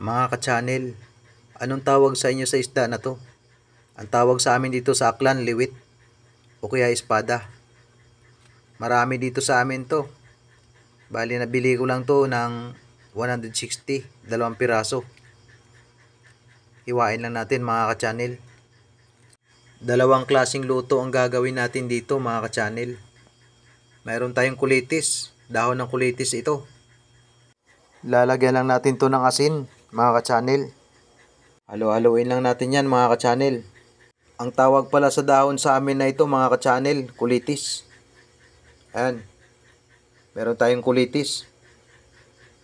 Mga ka-channel, anong tawag sa inyo sa isda na to? Ang tawag sa amin dito sa Aklan, liwit o kaya espada. Marami dito sa amin to. Bali nabili ko lang to ng 160, dalawang piraso. Iwain lang natin mga ka-channel. Dalawang klasing luto ang gagawin natin dito mga ka-channel. Mayroon tayong kulitis, dahon ng kulitis ito. Lalagyan lang natin to ng asin mga ka-channel. Halo-haloin lang natin yan mga ka-channel. Ang tawag pala sa dahon sa amin na ito mga ka-channel, kulitis. Ayan. Meron tayong kulitis.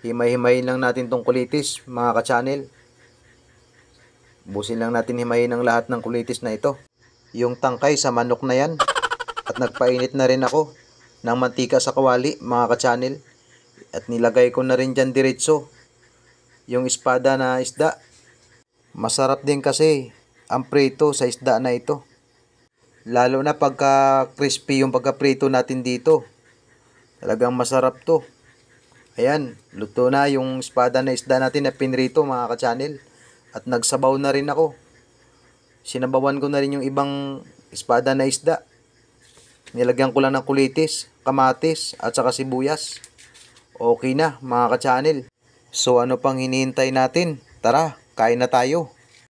Himay-himayin lang natin tong kulitis mga ka-channel. Busin lang natin himayin ang lahat ng kulitis na ito. Yung tangkay sa manok na yan. At nagpainit na rin ako ng mantika sa kawali mga ka-channel. At nilagay ko na rin dyan diretso yung espada na isda. Masarap din kasi ang prito sa isda na ito. Lalo na pagka crispy yung pagka-prito natin dito. Talagang masarap to. Ayan, luto na yung espada na isda natin na pinrito mga ka-channel. At nagsabaw na rin ako. Sinabawan ko na rin yung ibang espada na isda. Nilagyan ko lang ng kulitis, kamatis, at saka sibuyas. Okay na mga ka-channel. So ano pang hinihintay natin? Tara, kain na tayo.